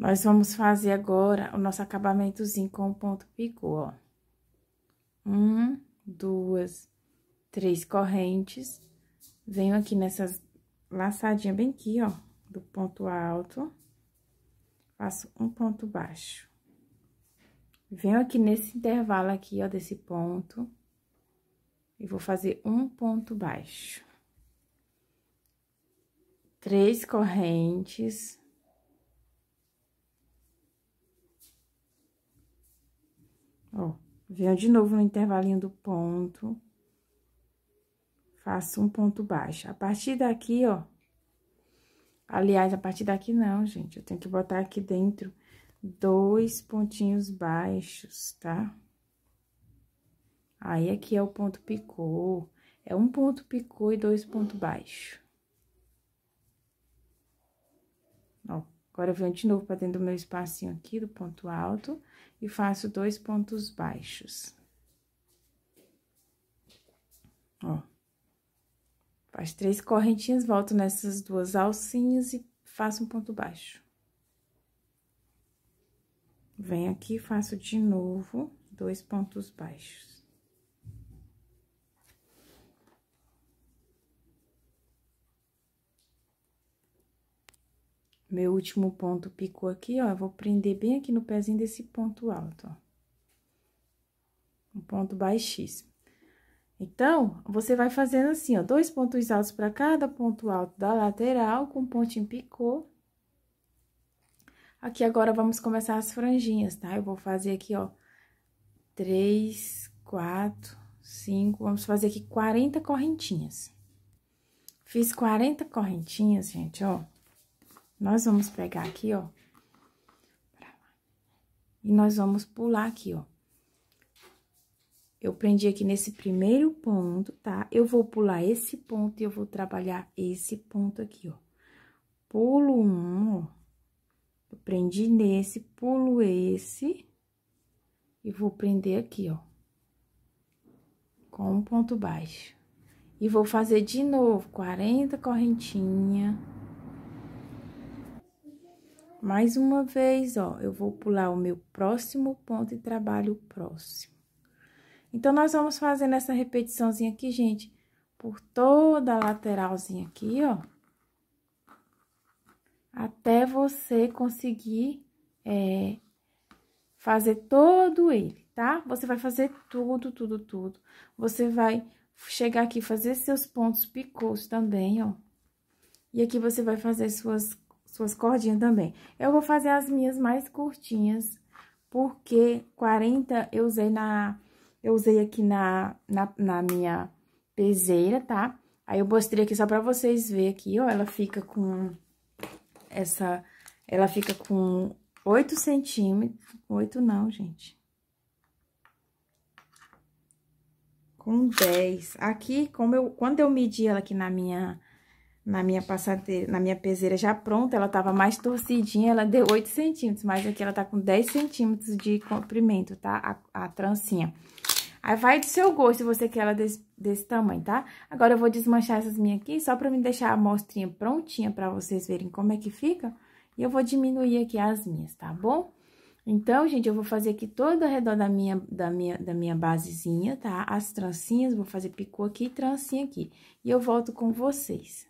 Nós vamos fazer agora o nosso acabamentozinho com o ponto picô, ó. Um, duas, três correntes. Venho aqui nessas laçadinha bem aqui, ó, do ponto alto. Faço um ponto baixo. Venho aqui nesse intervalo aqui, ó, desse ponto. E vou fazer um ponto baixo. Três correntes Ó, venho de novo no intervalinho do ponto. Faço um ponto baixo. A partir daqui, ó. Aliás, a partir daqui não, gente. Eu tenho que botar aqui dentro dois pontinhos baixos, tá? Aí, aqui é o ponto picô. É um ponto picô e dois pontos baixos. Ó. Agora, eu venho de novo para dentro do meu espacinho aqui, do ponto alto, e faço dois pontos baixos. Ó. Faz três correntinhas, volto nessas duas alcinhas e faço um ponto baixo. Venho aqui, faço de novo dois pontos baixos. meu último ponto picou aqui, ó, eu vou prender bem aqui no pezinho desse ponto alto, ó. Um ponto baixíssimo. Então, você vai fazendo assim, ó, dois pontos altos para cada ponto alto da lateral, com pontinho picô. Aqui agora vamos começar as franjinhas, tá? Eu vou fazer aqui, ó, três, quatro, cinco, vamos fazer aqui 40 correntinhas. Fiz 40 correntinhas, gente, ó. Nós vamos pegar aqui, ó. E nós vamos pular aqui, ó. Eu prendi aqui nesse primeiro ponto, tá? Eu vou pular esse ponto e eu vou trabalhar esse ponto aqui, ó. Pulo um, ó. Eu prendi nesse, pulo esse. E vou prender aqui, ó. Com um ponto baixo. E vou fazer de novo 40 correntinhas. Mais uma vez, ó, eu vou pular o meu próximo ponto e trabalho o próximo. Então, nós vamos fazendo essa repetiçãozinha aqui, gente, por toda a lateralzinha aqui, ó. Até você conseguir é, fazer todo ele, tá? Você vai fazer tudo, tudo, tudo. Você vai chegar aqui fazer seus pontos picôs também, ó. E aqui você vai fazer suas suas cordinhas também. Eu vou fazer as minhas mais curtinhas, porque 40 eu usei na... Eu usei aqui na, na, na minha peseira, tá? Aí, eu mostrei aqui só pra vocês verem aqui, ó, ela fica com essa... Ela fica com 8 centímetros, 8 não, gente. Com 10. Aqui, como eu, quando eu medi ela aqui na minha na minha passadeira, na minha peseira já pronta, ela tava mais torcidinha, ela deu 8 centímetros, mas aqui ela tá com 10 centímetros de comprimento, tá? A, a trancinha. Aí vai do seu gosto se você quer ela desse, desse tamanho, tá? Agora eu vou desmanchar essas minhas aqui, só pra me deixar a amostrinha prontinha pra vocês verem como é que fica. E eu vou diminuir aqui as minhas, tá bom? Então, gente, eu vou fazer aqui todo ao redor da minha, da minha, da minha basezinha, tá? As trancinhas, vou fazer picô aqui e trancinha aqui. E eu volto com vocês.